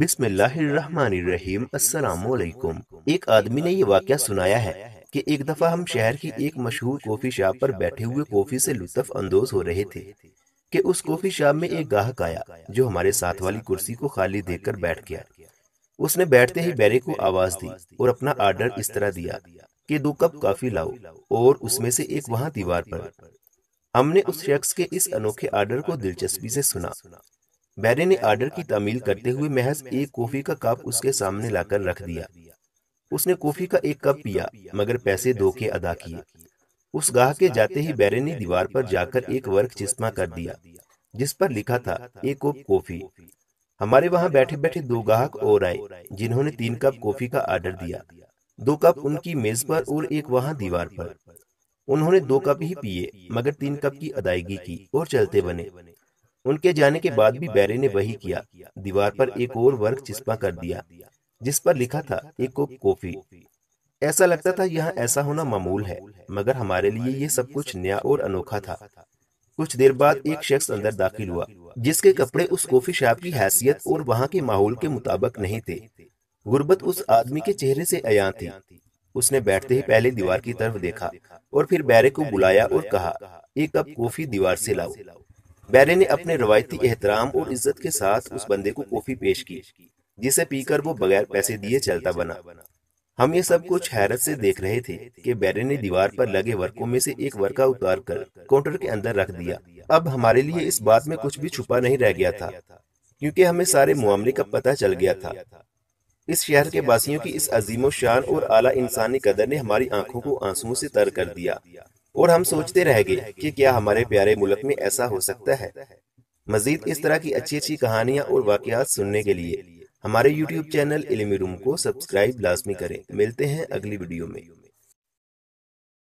बिस्मिल्लाहिर्रहमानिर्रहीम अस्सलामुअलैकुम एक आदमी ने ये वाक्य सुनाया है कि एक दफा हम शहर की एक मशहूर कॉफी शॉप पर बैठे हुए कॉफी से लुत्फ अंदोज हो रहे थे कि उस कॉफी शॉप में एक गाहक आया जो हमारे साथ वाली कुर्सी को खाली देखकर बैठ गया उसने बैठते ही बैरे को आवाज दी और अपना आर्डर इस तरह दिया कि दो कप काफी लाओ और उसमें से एक वहाँ दीवार पर हमने उस शख्स के इस अनोखे आर्डर को दिलचस्पी से सुना बैरी ने आर्डर की तामील करते हुए महज एक कॉफी का कप उसके सामने लाकर रख दिया उसने कॉफी का एक कप पिया मगर पैसे दो के अदा किए उस गाह के जाते ही बैरे ने दीवार पर जाकर एक वर्क चिस्मा कर दिया जिस पर लिखा था एक कप कॉफी हमारे वहाँ बैठे बैठे दो गाहक और आए जिन्होंने तीन कप कॉफी का आर्डर दिया दो कप उनकी मेज पर और एक वहाँ दीवार पर उन्होंने दो कप ही पिए मगर तीन कप की अदायगी की और चलते बने उनके जाने के बाद भी बैरे ने वही किया दीवार पर एक और वर्ग चिस्पा कर दिया जिस पर लिखा था एक कोप कॉफी ऐसा लगता था यहाँ ऐसा होना मामूल है मगर हमारे लिए ये सब कुछ नया और अनोखा था कुछ देर बाद एक शख्स अंदर दाखिल हुआ जिसके कपड़े उस कॉफी शॉप की हैसियत और वहाँ के माहौल के मुताबिक नहीं थे गुर्बत उस आदमी के चेहरे से अया थी उसने बैठते ही पहले दीवार की तरफ देखा और फिर बैरे को बुलाया और कहा एक कप कॉफी दीवार से लाओ बैरे ने अपने रवायती एहतराम और इज्जत के साथ उस बंदे को कॉफी पेश की जिसे पीकर वो बगैर पैसे दिए चलता बना हम ये सब कुछ हैरत से देख रहे थे कि बैरे ने दीवार पर लगे वर्कों में से एक वर्का उतार कर काउंटर के अंदर रख दिया अब हमारे लिए इस बात में कुछ भी छुपा नहीं रह गया था क्योंकि हमें सारे मामले का पता चल गया था इस शहर के वासियों की इस अजीमो शान और आला इंसानी कदर ने हमारी आंखों को आंसुओं से तर कर दिया और हम सोचते रह गए कि क्या हमारे प्यारे मुल्क में ऐसा हो सकता है मजीद इस तरह की अच्छी अच्छी कहानियाँ और वाकयात सुनने के लिए हमारे YouTube चैनल इलमी रूम को सब्सक्राइब लाजमी करें मिलते हैं अगली वीडियो में